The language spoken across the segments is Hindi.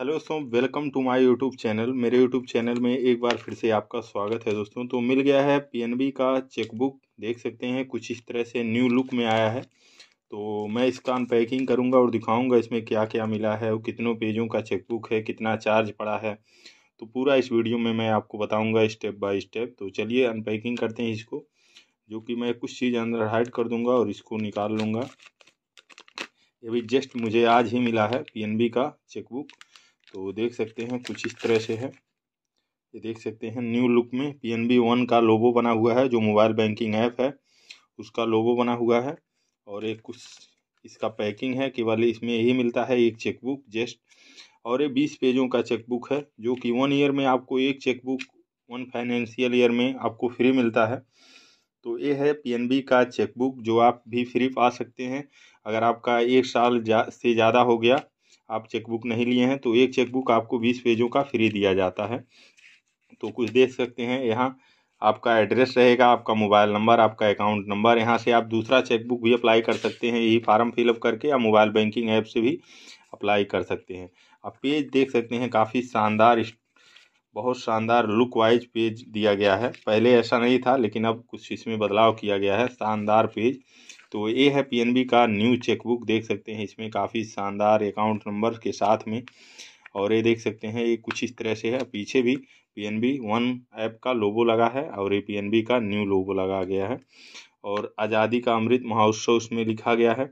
हेलो दोस्तों welcome to my YouTube channel मेरे यूट्यूब चैनल में एक बार फिर से आपका स्वागत है दोस्तों तो मिल गया है पीएनबी का चेकबुक देख सकते हैं कुछ इस तरह से न्यू लुक में आया है तो मैं इसका अनपैकिंग करूंगा और दिखाऊंगा इसमें क्या क्या मिला है और कितनों पेजों का चेकबुक है कितना चार्ज पड़ा है तो पूरा इस वीडियो में मैं आपको बताऊँगा स्टेप बाई स्टेप तो चलिए अनपैकिंग करते हैं इसको जो कि मैं कुछ चीज़ अंदर हाइड कर दूँगा और इसको निकाल लूँगा ये भी जस्ट मुझे आज ही मिला है पी का चेकबुक तो देख सकते हैं कुछ इस तरह से है ये देख सकते हैं न्यू लुक में पी एन बी वन का लोगो बना हुआ है जो मोबाइल बैंकिंग ऐप है उसका लोगो बना हुआ है और एक कुछ इसका पैकिंग है केवल इसमें यही मिलता है एक चेकबुक जस्ट और ये बीस पेजों का चेकबुक है जो कि वन ईयर में आपको एक चेकबुक वन फाइनेंशियल ईयर में आपको फ्री मिलता है तो ये है पीएनबी का चेकबुक जो आप भी फ्री पा सकते हैं अगर आपका एक साल जा से ज़्यादा हो गया आप चेकबुक नहीं लिए हैं तो एक चेकबुक आपको बीस पेजों का फ्री दिया जाता है तो कुछ देख सकते हैं यहाँ आपका एड्रेस रहेगा आपका मोबाइल नंबर आपका अकाउंट नंबर यहाँ से आप दूसरा चेकबुक भी अप्लाई कर सकते हैं यही फार्म फिलअप करके या मोबाइल बैंकिंग ऐप से भी अप्लाई कर सकते हैं आप पेज देख सकते हैं काफ़ी शानदार बहुत शानदार लुक वाइज पेज दिया गया है पहले ऐसा नहीं था लेकिन अब कुछ इसमें बदलाव किया गया है शानदार पेज तो ये है पीएनबी का न्यू चेकबुक देख सकते हैं इसमें काफ़ी शानदार अकाउंट नंबर के साथ में और ये देख सकते हैं ये कुछ इस तरह से है पीछे भी पीएनबी वन ऐप का लोगो लगा है और ये पीएनबी का न्यू लोगो लगा गया है और आज़ादी का अमृत महोत्सव उसमें लिखा गया है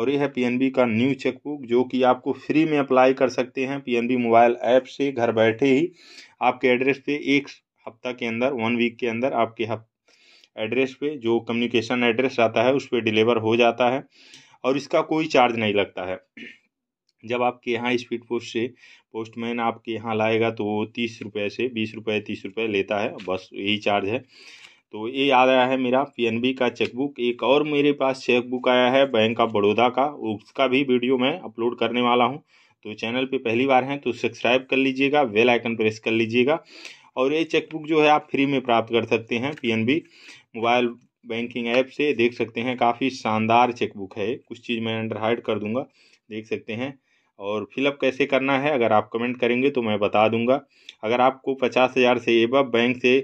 और ये है पीएनबी का न्यू चेकबुक जो कि आपको फ्री में अप्लाई कर सकते हैं पीएनबी मोबाइल ऐप से घर बैठे ही आपके एड्रेस पे एक हफ्ता के अंदर वन वीक के अंदर आपके हफ एड्रेस पे जो कम्युनिकेशन एड्रेस आता है उस पर डिलीवर हो जाता है और इसका कोई चार्ज नहीं लगता है जब आपके यहाँ स्पीड पोस्ट से पोस्टमैन आपके यहाँ लाएगा तो वो तीस रुपये से बीस रुपये तीस रुपये लेता है बस यही चार्ज है तो ये आ रहा है मेरा पीएनबी का चेकबुक एक और मेरे पास चेकबुक आया है बैंक ऑफ बड़ौदा का उसका भी वीडियो मैं अपलोड करने वाला हूँ तो चैनल पे पहली बार हैं तो सब्सक्राइब कर लीजिएगा वेलाइकन आइकन प्रेस कर लीजिएगा और ये चेकबुक जो है आप फ्री में प्राप्त कर सकते हैं पी मोबाइल बैंकिंग ऐप से देख सकते हैं काफ़ी शानदार चेकबुक है कुछ चीज़ मैं अंडर हाइड कर दूंगा देख सकते हैं और फिलअप कैसे करना है अगर आप कमेंट करेंगे तो मैं बता दूंगा अगर आपको पचास हज़ार से एब बैंक से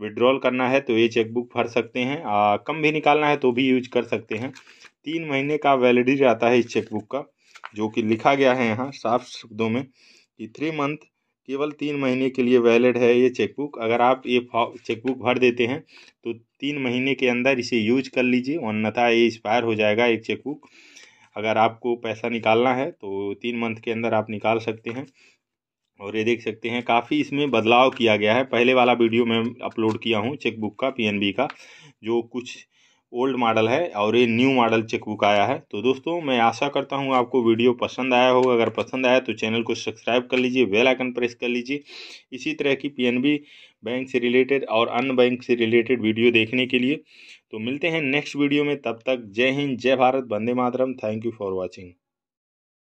विड्रॉल करना है तो ये चेकबुक भर सकते हैं आ, कम भी निकालना है तो भी यूज कर सकते हैं तीन महीने का वैलिडिटी आता है इस चेकबुक का जो कि लिखा गया है यहाँ साफ शब्दों में कि थ्री मंथ केवल तीन महीने के लिए वैलिड है ये चेकबुक अगर आप ये चेकबुक भर देते हैं तो तीन महीने के अंदर इसे यूज कर लीजिए अन्यथा ये एक्सपायर हो जाएगा एक चेकबुक अगर आपको पैसा निकालना है तो तीन मंथ के अंदर आप निकाल सकते हैं और ये देख सकते हैं काफ़ी इसमें बदलाव किया गया है पहले वाला वीडियो मैं अपलोड किया हूँ चेकबुक का पीएनबी का जो कुछ ओल्ड मॉडल है और ये न्यू मॉडल चेकबुक आया है तो दोस्तों मैं आशा करता हूँ आपको वीडियो पसंद आया होगा अगर पसंद आया तो चैनल को सब्सक्राइब कर लीजिए बेल आइकन प्रेस कर लीजिए इसी तरह की पीएनबी बैंक से रिलेटेड और अन्य बैंक से रिलेटेड वीडियो देखने के लिए तो मिलते हैं नेक्स्ट वीडियो में तब तक जय हिंद जय भारत वंदे मातरम थैंक यू फॉर वॉचिंग